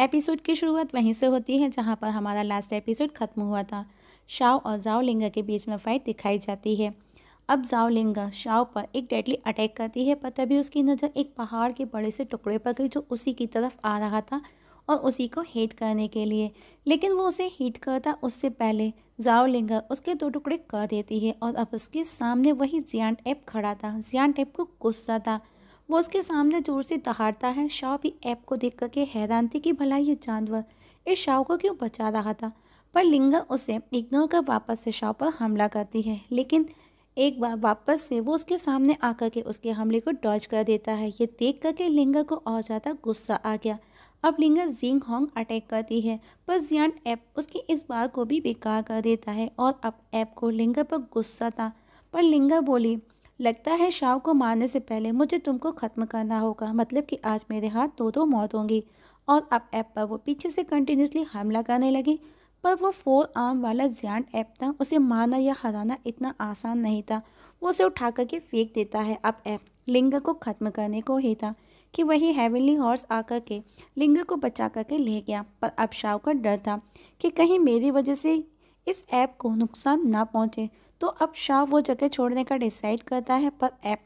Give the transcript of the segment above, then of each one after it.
episode की शुरुआत वहीं से होती है जहाँ पर हमारा लास्ट एपिसोड ख़त्म हुआ था शाओ और जाओलिंगा के बीच में फ़ाइट दिखाई जाती है अब जाओलिंगा शाओ पर एक डेडली अटैक करती है पर तभी उसकी नज़र एक पहाड़ के बड़े से टुकड़े पर गई जो उसी की तरफ आ रहा था और उसी को हीट करने के लिए लेकिन वो उसे हीट करता उससे पहले जाओलिंगा उसके दो टुकड़े कर देती है और अब उसके सामने वही जियान टैप खड़ा था जियान टैप को गुस्सा था वो उसके सामने जोर से दहाड़ता है शाह भी ऐप को देख करके हैरान थी कि भला ये जानवर इस शाह को क्यों बचा रहा था पर लिंगा उसे इग्नोर कर वापस से शाह पर हमला करती है लेकिन एक बार वापस से वो उसके सामने आकर के उसके हमले को डॉज कर देता है ये देख करके लिंगा को और ज़्यादा गुस्सा आ गया अब लिंगा जिंग होंग अटैक करती है पर जियान ऐप उसकी इस बार को भी बेकार कर देता है और अब ऐप को लिंगा पर गुस्सा था पर लिंगा बोली लगता है शाव को मारने से पहले मुझे तुमको ख़त्म करना होगा मतलब कि आज मेरे हाथ दो दो मौत होंगी और अब ऐप पर वो पीछे से कंटिन्यूसली हमला करने लगी पर वो फोर आर्म वाला जैन ऐप था उसे मारना या हराना इतना आसान नहीं था वो उसे उठा करके फेंक देता है अब ऐप लिंग को ख़त्म करने को ही था कि वही हैवेली हॉर्स आकर के लिंग को बचा करके ले गया पर अब शाव का डर था कि कहीं मेरी वजह से इस ऐप को नुकसान ना पहुँचे तो अब शाह वो जगह छोड़ने का डिसाइड करता है पर ऐप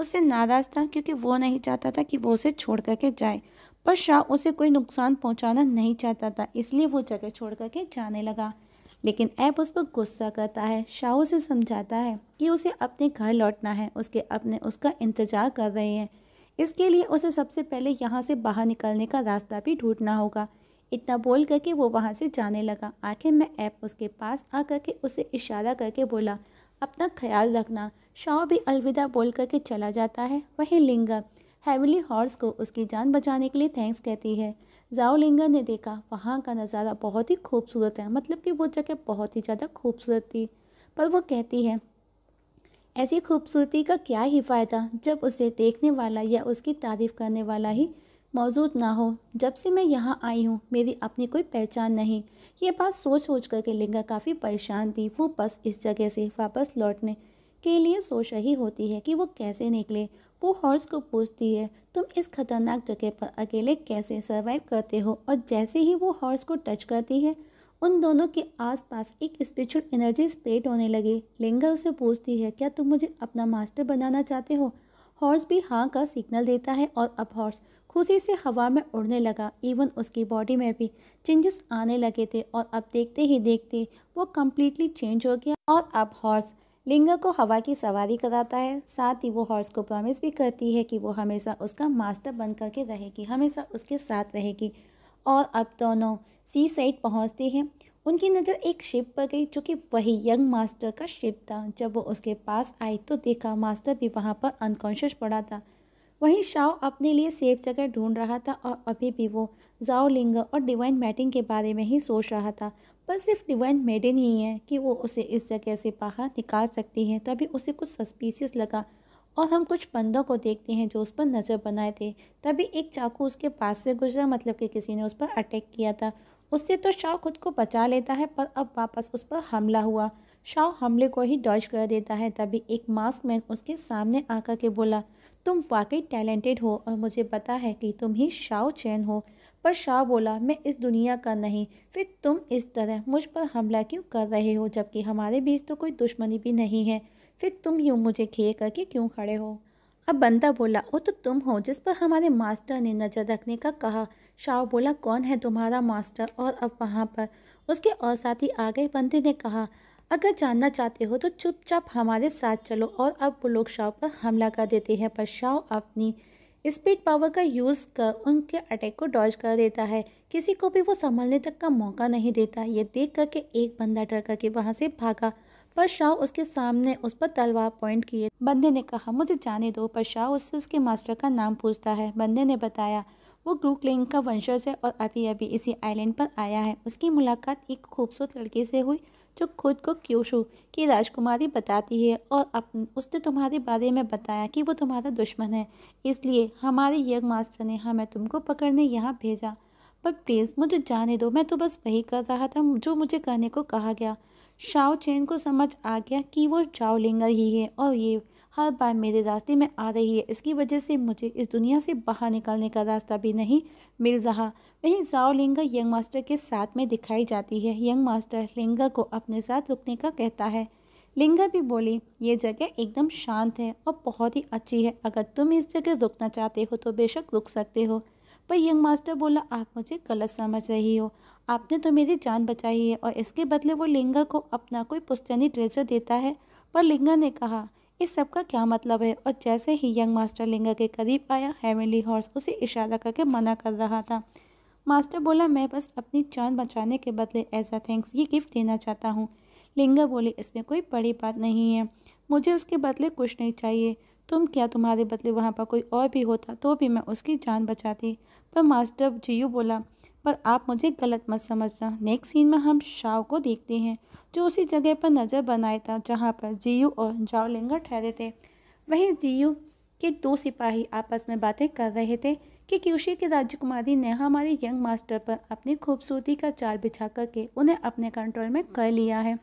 उससे नाराज़ था क्योंकि वो नहीं चाहता था कि वो उसे छोड़ करके जाए पर शाह उसे कोई नुकसान पहुंचाना नहीं चाहता था इसलिए वो जगह छोड़ करके जाने लगा लेकिन ऐप उस पर गुस्सा करता है शाह उसे समझाता है कि उसे अपने घर लौटना है उसके अपने उसका इंतज़ार कर रहे हैं इसके लिए उसे सबसे पहले यहाँ से बाहर निकलने का रास्ता भी ढूंढना होगा इतना बोल करके वो वहाँ से जाने लगा आखिर में ऐप उसके पास आ करके उसे इशारा करके बोला अपना ख्याल रखना शाओ भी अलविदा बोल करके चला जाता है वहीं लिंगर हैवली हॉर्स को उसकी जान बचाने के लिए थैंक्स कहती है जाओ लिंगर ने देखा वहाँ का नज़ारा बहुत ही खूबसूरत है मतलब कि वो जगह बहुत ही ज़्यादा खूबसूरत थी पर वो कहती है ऐसी खूबसूरती का क्या ही फ़ायदा जब उसे देखने वाला या उसकी तारीफ़ करने वाला ही मौजूद ना हो जब से मैं यहाँ आई हूँ मेरी अपनी कोई पहचान नहीं ये बात सोच सोच कर के लिंगा काफ़ी परेशान थी वो बस इस जगह से वापस लौटने के लिए सोच रही होती है कि वो कैसे निकले वो हॉर्स को पूछती है तुम इस खतरनाक जगह पर अकेले कैसे सर्वाइव करते हो और जैसे ही वो हॉर्स को टच करती है उन दोनों के आसपास एक स्पिरिचुअल एनर्जी स्प्रेड होने लगी लिंगा उसे पूछती है क्या तुम मुझे अपना मास्टर बनाना चाहते हो हॉर्स भी हाँ का सिग्नल देता है और अब हॉर्स खुशी से हवा में उड़ने लगा इवन उसकी बॉडी में भी चेंजेस आने लगे थे और अब देखते ही देखते वो कम्प्लीटली चेंज हो गया और अब हॉर्स लिंगा को हवा की सवारी कराता है साथ ही वो हॉर्स को प्रॉमिस भी करती है कि वो हमेशा उसका मास्टर बन करके रहेगी हमेशा उसके साथ रहेगी और अब दोनों सी साइड पहुँचती हैं उनकी नज़र एक शिप पर गई जो कि वही यंग मास्टर का शिप था जब वो उसके पास आई तो देखा मास्टर भी वहाँ पर अनकॉन्शियस पड़ा था वहीं शाओ अपने लिए सेफ जगह ढूंढ रहा था और अभी भी वो जाओ लिंग और डिवाइन मैटिंग के बारे में ही सोच रहा था पर सिर्फ डिवाइन मेडन ही है कि वो उसे इस जगह से बाहर निकाल सकती है तभी उसे कुछ सस्पिशियस लगा और हम कुछ बंदों को देखते हैं जो उस पर नज़र बनाए थे तभी एक चाकू उसके पास से गुजरा मतलब कि किसी ने उस पर अटैक किया था उससे तो शाह खुद को बचा लेता है पर अब वापस उस पर हमला हुआ शाह हमले को ही डॉज कर देता है तभी एक मास्क मैन उसके सामने आकर के बोला तुम वाकई टैलेंटेड हो और मुझे पता है कि तुम ही शाह चैन हो पर शाह बोला मैं इस दुनिया का नहीं फिर तुम इस तरह मुझ पर हमला क्यों कर रहे हो जबकि हमारे बीच तो कोई दुश्मनी भी नहीं है फिर तुम यूँ मुझे खे करके क्यों खड़े हो अब बंदा बोला वो तो तुम हो जिस पर हमारे मास्टर ने नज़र रखने का कहा शाह बोला कौन है तुम्हारा मास्टर और अब वहाँ पर उसके और साथी आ गए बंदे ने कहा अगर जानना चाहते हो तो चुपचाप हमारे साथ चलो और अब वो लोग शाव पर हमला कर देते हैं पर शाव अपनी स्पीड पावर का यूज़ कर उनके अटैक को डॉज कर देता है किसी को भी वो संभलने तक का मौका नहीं देता ये देख कर के एक बंदा डर करके वहाँ से भागा पर शाह उसके सामने उस पर तलवार पॉइंट किए बंदे ने कहा मुझे जाने दो पर शाह उससे उसके मास्टर का नाम पूछता है बंदे ने बताया वो ग्रुकलिंग का वंशज है और अभी अभी इसी आइलैंड पर आया है उसकी मुलाकात एक खूबसूरत लड़के से हुई जो खुद को क्यूशु की राजकुमारी बताती है और अप उसने तुम्हारे बारे में बताया कि वो तुम्हारा दुश्मन है इसलिए हमारे यज्ञ मास्टर ने हमें तुमको पकड़ने यहाँ भेजा पर प्लीज़ मुझे जाने दो मैं तो बस वही कर रहा था जो मुझे कहने को कहा गया शाओ चेन को समझ आ गया कि वो चाओलिंगर ही है और ये हर बार मेरे रास्ते में आ रही है इसकी वजह से मुझे इस दुनिया से बाहर निकलने का रास्ता भी नहीं मिल रहा वहीं जाओ लिंगा यंग मास्टर के साथ में दिखाई जाती है यंग मास्टर लिंगा को अपने साथ रुकने का कहता है लिंगा भी बोली ये जगह एकदम शांत है और बहुत ही अच्छी है अगर तुम इस जगह रुकना चाहते हो तो बेशक रुक सकते हो पर यंग मास्टर बोला आप मुझे गलत समझ रही हो आपने तो मेरी जान बचाई है और इसके बदले वो लिंगा को अपना कोई पुस्तैनी ट्रेजर देता है पर लिंगा ने कहा इस सब का क्या मतलब है और जैसे ही यंग मास्टर लिंगा के करीब आया हेवनली हॉर्स उसे इशारा करके मना कर रहा था मास्टर बोला मैं बस अपनी जान बचाने के बदले एज थैंक्स ये गिफ्ट देना चाहता हूँ लिंगा बोले इसमें कोई बड़ी बात नहीं है मुझे उसके बदले कुछ नहीं चाहिए तुम क्या तुम्हारे बदले वहाँ पर कोई और भी होता तो भी मैं उसकी जान बचाती पर मास्टर जियो बोला पर आप मुझे गलत मत समझना नेक्स्ट सीन में हम शाव को देखते हैं जो उसी जगह पर नज़र बनाया था जहाँ पर जीयू और जावलिंगर ठहरे थे वहीं जीयू के दो सिपाही आपस में बातें कर रहे थे कि क्यूशी की राजकुमारी ने हमारे यंग मास्टर पर अपनी खूबसूरती का चाल बिछा करके उन्हें अपने कंट्रोल में कर लिया है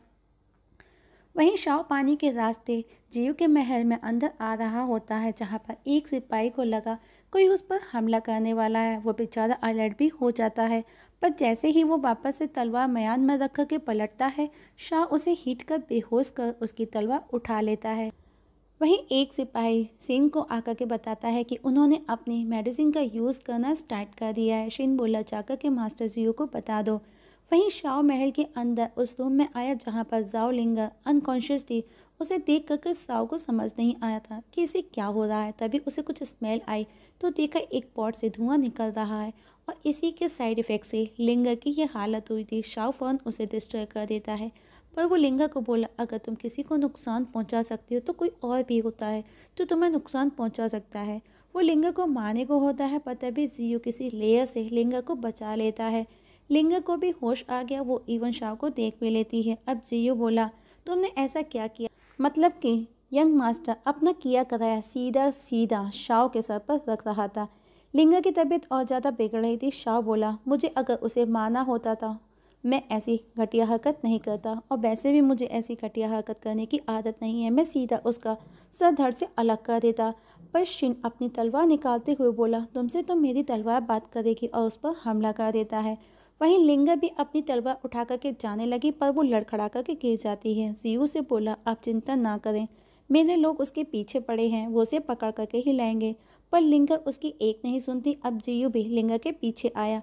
वहीं शाव पानी के रास्ते जीव के महल में अंदर आ रहा होता है जहाँ पर एक सिपाही को लगा कोई उस पर हमला करने वाला है वो बेचारा अलर्ट भी हो जाता है पर जैसे ही वो वापस से तलवार मयान में रख के पलटता है शाह उसे हीट कर बेहोश कर उसकी तलवार उठा लेता है वहीं एक सिपाही सिंह को आकर के बताता है कि उन्होंने अपनी मेडिसिन का यूज़ करना स्टार्ट कर दिया है शिन बोला जाकर के मास्टर जियो को बता दो वहीं शाह महल के अंदर उस रूम में आया जहाँ पर जाओ लिंगा अनकॉन्शियस थी उसे देख करके साव को समझ नहीं आया था कि इसे क्या हो रहा है तभी उसे कुछ स्मेल आई तो देखा एक पॉट से धुआं निकल रहा है और इसी के साइड इफ़ेक्ट से लिंगा की यह हालत हुई थी शाओफान उसे डिस्ट्रॉय कर देता है पर वो लिंगा को बोला अगर तुम किसी को नुकसान पहुंचा सकती हो तो कोई और भी होता है जो तुम्हें नुकसान पहुंचा सकता है वो लिंगा को मारने को होता है पर तभी जियो किसी लेयर से लिंगा को बचा लेता है लिंगा को भी होश आ गया वो इवन शाह को देख भी लेती है अब जियो बोला तुमने ऐसा क्या किया मतलब कि यंग मास्टर अपना किया कराया सीधा सीधा शाह के सर पर रख रहा था लिंगा की तबीयत और ज़्यादा बिगड़ रही थी शाह बोला मुझे अगर उसे माना होता था मैं ऐसी घटिया हरकत नहीं करता और वैसे भी मुझे ऐसी घटिया हरकत करने की आदत नहीं है मैं सीधा उसका सर धड़ से अलग कर देता पर शिन अपनी तलवार निकालते हुए बोला तुमसे तो मेरी तलवार बात करेगी और उस पर हमला कर देता है वहीं लिंगा भी अपनी तलवार उठा करके जाने लगी पर वो लड़खड़ा करके गिर जाती है जीव से बोला आप चिंता ना करें मेरे लोग उसके पीछे पड़े हैं वो उसे पकड़ करके ही लाएंगे पर लिंगर उसकी एक नहीं सुनती अब जियू भी लिंगर के पीछे आया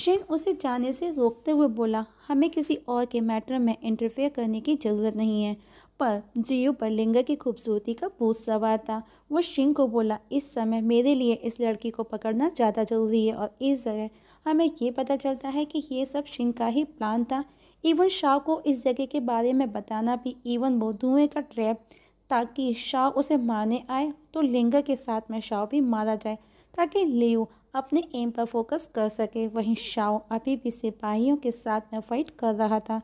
शिन उसे जाने से रोकते हुए बोला हमें किसी और के मैटर में इंटरफेयर करने की ज़रूरत नहीं है पर जियो पर लिंगर की खूबसूरती का भूत सवार था वो शिन को बोला इस समय मेरे लिए इस लड़की को पकड़ना ज़्यादा ज़रूरी है और इस जगह हमें ये पता चलता है कि ये सब शिन का ही प्लान था इवन शाह को इस जगह के बारे में बताना भी इवन वो धुएँ का ट्रैप ताकि शाव उसे मारने आए तो लिंगा के साथ में शाव भी मारा जाए ताकि लियो अपने एम पर फोकस कर सके वहीं शाव अभी भी सिपाहियों के साथ में फाइट कर रहा था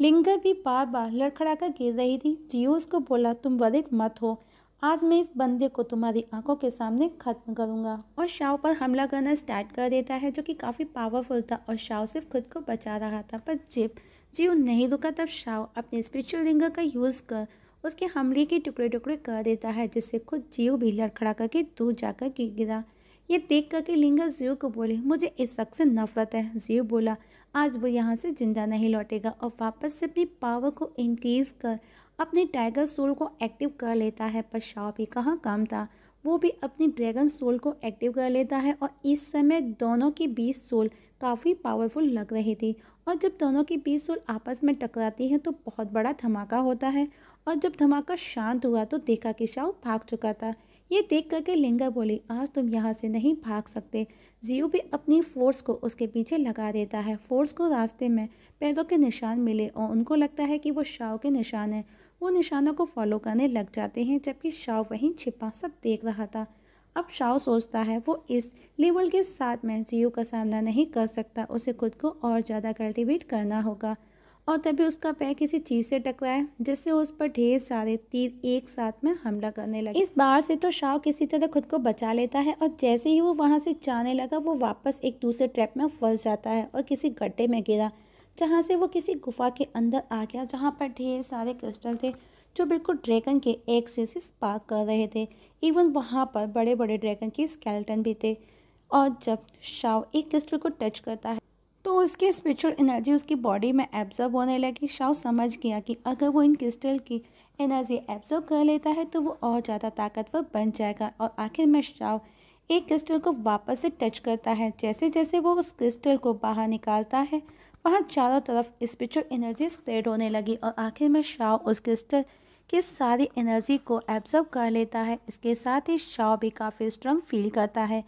लिंगर भी बार बार लड़खड़ा कर गिर रही थी जियो उसको बोला तुम वरिट मत हो आज मैं इस बंदे को तुम्हारी आंखों के सामने ख़त्म करूंगा और शाओ पर हमला करना स्टार्ट कर देता है जो कि काफ़ी पावरफुल था और शाओ सिर्फ खुद को बचा रहा था पर जिप जियो नहीं रुका तब शाओ अपने स्पिरिचुअल लिंगर का यूज़ कर उसके हमले के टुकड़े टुकड़े कर देता है जिससे खुद जीव भी लड़खड़ा करके दूर जाकर गिर गिरा ये देख करके लिंगा जीव को बोले मुझे इस शख्स से नफरत है जीव बोला आज वो यहाँ से ज़िंदा नहीं लौटेगा और वापस से अपनी पावर को इंक्रीज कर अपने टाइगर सोल को एक्टिव कर लेता है पर शाह भी कहाँ काम था वो भी अपनी ड्रैगन सोल को एक्टिव कर लेता है और इस समय दोनों के बीच सोल काफ़ी पावरफुल लग रही थी और जब दोनों की बीच सोल आपस में टकराती है तो बहुत बड़ा धमाका होता है और जब धमाका शांत हुआ तो देखा कि शाव भाग चुका था ये देख करके लिंगा बोली आज तुम यहाँ से नहीं भाग सकते जियो भी अपनी फोर्स को उसके पीछे लगा देता है फोर्स को रास्ते में पैरों के निशान मिले और उनको लगता है कि वो शाव के निशान हैं वो निशानों को फॉलो करने लग जाते हैं जबकि शाव वहीं छिपा सब देख रहा था अब शाव सोचता है वो इस लेवल के साथ में जियो का सामना नहीं कर सकता उसे खुद को और ज़्यादा कल्टिवेट करना होगा और तभी उसका पैर किसी चीज़ से है जिससे उस पर ढेर सारे तीर एक साथ में हमला करने लगे इस बार से तो शाव किसी तरह खुद को बचा लेता है और जैसे ही वो वहाँ से जाने लगा वो वापस एक दूसरे ट्रैप में फंस जाता है और किसी गड्ढे में गिरा जहाँ से वो किसी गुफा के अंदर आ गया जहाँ पर ढेर सारे क्रिस्टल थे जो बिल्कुल ड्रैगन के एक से स्पार्क कर रहे थे इवन वहाँ पर बड़े बड़े ड्रैगन के स्केलेटन भी थे और जब शाव एक क्रिस्टल को टच करता है तो उसकी स्पिरिचुअल एनर्जी उसकी बॉडी में एब्जॉर्ब होने लगी शाव समझ गया कि अगर वो इन क्रिस्टल की एनर्जी एब्जॉर्ब कर लेता है तो वो और ज़्यादा ताकतवर बन जाएगा और आखिर में शाव एक क्रिस्टल को वापस से टच करता है जैसे जैसे वो उस क्रिस्टल को बाहर निकालता है वहाँ चारों तरफ स्पिरिचुअल एनर्जी स्प्रेड होने लगी और आखिर में शाव उस क्रिस्टल की सारी एनर्जी को एब्जर्व कर लेता है इसके साथ ही शाव भी काफ़ी स्ट्रॉन्ग फील करता है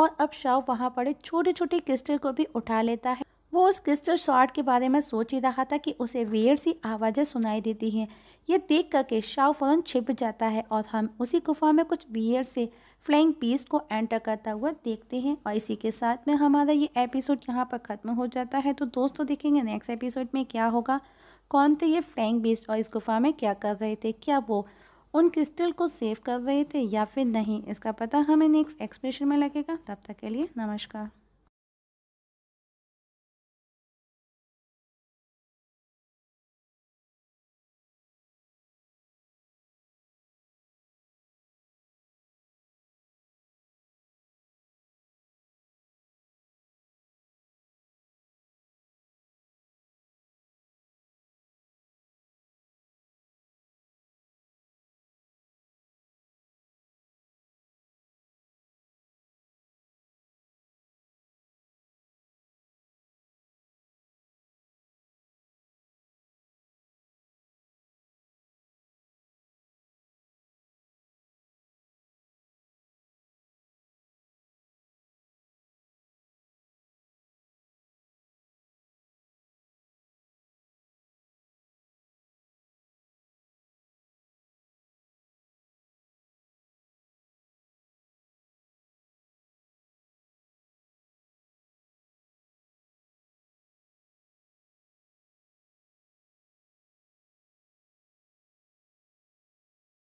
और अब शाव वहाँ पड़े छोटे छोटे क्रिस्टल को भी उठा लेता है वो उस क्रिस्टल शॉट के बारे में सोच ही रहा था कि उसे वेर सी आवाज़ें सुनाई देती हैं ये देख कर के शाव फौरन छिप जाता है और हम उसी गुफा में कुछ बियर से फ्लाइंग पीस को एंटर करता हुआ देखते हैं और इसी के साथ में हमारा ये एपिसोड यहाँ पर ख़त्म हो जाता है तो दोस्तों देखेंगे नेक्स्ट एपिसोड में क्या होगा कौन थे ये फ्लाइंग बीस्ट और इस गुफा में क्या कर रहे थे क्या वो उन क्रिस्टल को सेव कर रहे थे या फिर नहीं इसका पता हमें नेक्स्ट एक्सप्रेशन में लगेगा तब तक के लिए नमस्कार